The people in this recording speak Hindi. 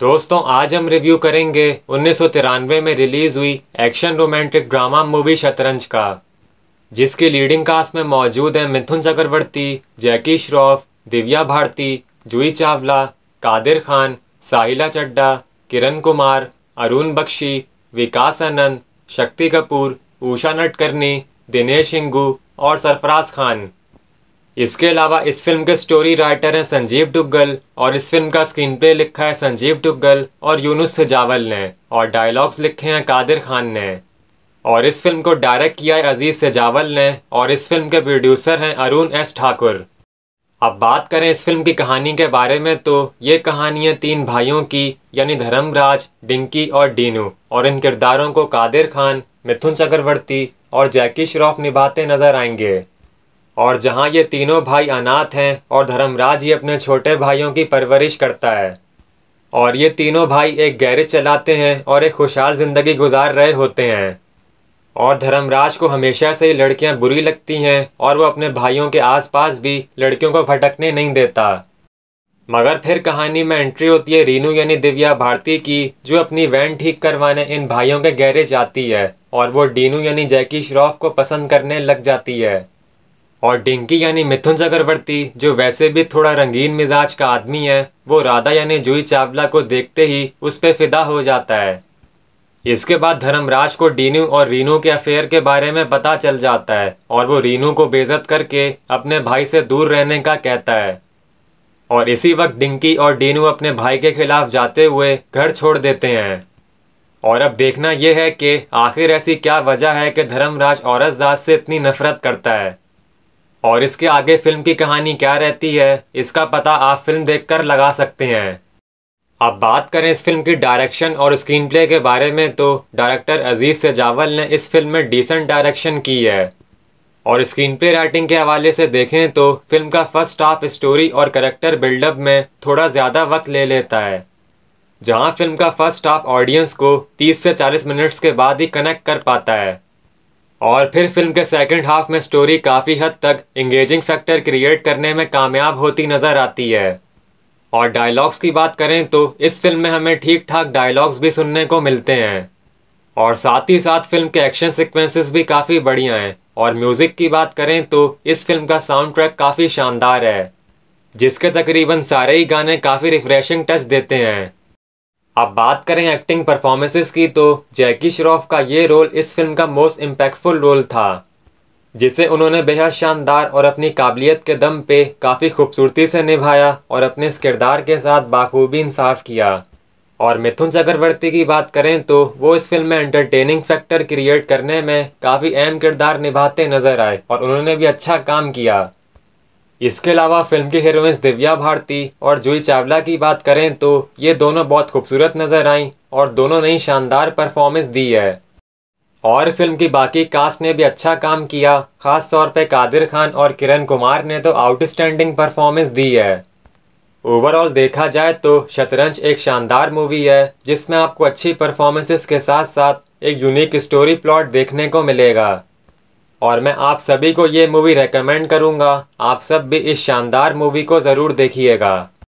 दोस्तों आज हम रिव्यू करेंगे उन्नीस में रिलीज हुई एक्शन रोमांटिक ड्रामा मूवी शतरंज का जिसकी लीडिंग कास्ट में मौजूद हैं मिथुन चक्रवर्ती जैकी श्रॉफ दिव्या भारती जूही चावला कादिर खान साहिला चड्डा किरण कुमार अरुण बख्शी विकास आनंद शक्ति कपूर उषा नटकर्णी दिनेश इंगू और सरफराज खान इसके अलावा इस फिल्म के स्टोरी राइटर हैं संजीव डुग्गल और इस फिल्म का स्क्रीन प्ले लिखा है संजीव डुग्गल और यूनुस सजावल ने और डायलॉग्स लिखे हैं कादिर खान ने और इस फिल्म को डायरेक्ट किया है अजीज सजावल ने और इस फिल्म के प्रोड्यूसर हैं अरुण एस ठाकुर अब बात करें इस फिल्म की कहानी के बारे में तो ये कहानी है तीन भाइयों की यानी धर्मराज डिंकी और डीनू और इन किरदारों को कादिर खान मिथुन चक्रवर्ती और जैकी श्रॉफ निभाते नजर आएंगे और जहाँ ये तीनों भाई अनाथ हैं और धर्मराज ही अपने छोटे भाइयों की परवरिश करता है और ये तीनों भाई एक गैरेज चलाते हैं और एक खुशहाल ज़िंदगी गुजार रहे होते हैं और धर्मराज को हमेशा से ही लड़कियाँ बुरी लगती हैं और वो अपने भाइयों के आसपास भी लड़कियों को भटकने नहीं देता मगर फिर कहानी में एंट्री होती है रीनू यानी दिव्या भारती की जो अपनी वैन ठीक करवाने इन भाइयों के गैरेज आती है और वो डीनू यानी जैकी श्रॉफ को पसंद करने लग जाती है और डिंकी यानी मिथुन चक्रवर्ती जो वैसे भी थोड़ा रंगीन मिजाज का आदमी है वो राधा यानी जूही चावला को देखते ही उस पर फिदा हो जाता है इसके बाद धर्मराज को डीनू और रीनू के अफेयर के बारे में पता चल जाता है और वो रीनू को बेजत करके अपने भाई से दूर रहने का कहता है और इसी वक्त डिंकी और डीनू अपने भाई के खिलाफ जाते हुए घर छोड़ देते हैं और अब देखना यह है कि आखिर ऐसी क्या वजह है कि धर्मराज औरत जात से इतनी नफरत करता है और इसके आगे फिल्म की कहानी क्या रहती है इसका पता आप फिल्म देखकर लगा सकते हैं अब बात करें इस फिल्म की डायरेक्शन और स्क्रीन प्ले के बारे में तो डायरेक्टर अजीज़ सेजावल ने इस फिल्म में डिसेंट डायरेक्शन की है और स्क्रीन प्ले राइटिंग के हवाले से देखें तो फिल्म का फर्स्ट हाफ स्टोरी और करेक्टर बिल्डअप में थोड़ा ज़्यादा वक्त ले लेता है जहां फिल्म का फर्स्ट हाफ ऑडियंस को 30 से 40 मिनट्स के बाद ही कनेक्ट कर पाता है और फिर फिल्म के सेकंड हाफ में स्टोरी काफ़ी हद तक इंगेजिंग फैक्टर क्रिएट करने में कामयाब होती नज़र आती है और डायलॉग्स की बात करें तो इस फिल्म में हमें ठीक ठाक डायलॉग्स भी सुनने को मिलते हैं और साथ ही साथ फिल्म के एक्शन सिक्वेंसेस भी काफ़ी बढ़िया हैं और म्यूज़िक की बात करें तो इस फिल्म का साउंड ट्रैक काफ़ी शानदार है जिसके तकरीबन सारे ही गाने काफ़ी रिफ्रेशिंग टच देते हैं अब बात करें एक्टिंग परफॉर्मेंसेस की तो जैकी श्रॉफ का ये रोल इस फिल्म का मोस्ट इम्पैक्टफुल रोल था जिसे उन्होंने बेहद शानदार और अपनी काबिलियत के दम पे काफ़ी खूबसूरती से निभाया और अपने इस किरदार के साथ बाखूबी इंसाफ किया और मिथुन चक्रवर्ती की बात करें तो वो इस फिल्म में एंटरटेनिंग फैक्टर क्रिएट करने में काफ़ी अहम किरदार निभाते नजर आए और उन्होंने भी अच्छा काम किया इसके अलावा फिल्म की हीरोइंस दिव्या भारती और जूही चावला की बात करें तो ये दोनों बहुत खूबसूरत नज़र आईं और दोनों ने शानदार परफॉर्मेंस दी है और फिल्म की बाकी कास्ट ने भी अच्छा काम किया खास तौर पे कादिर खान और किरण कुमार ने तो आउटस्टैंडिंग परफॉर्मेंस दी है ओवरऑल देखा जाए तो शतरंज एक शानदार मूवी है जिसमें आपको अच्छी परफॉर्मेंसेस के साथ साथ एक यूनिक स्टोरी प्लॉट देखने को मिलेगा और मैं आप सभी को ये मूवी रेकमेंड करूँगा आप सब भी इस शानदार मूवी को ज़रूर देखिएगा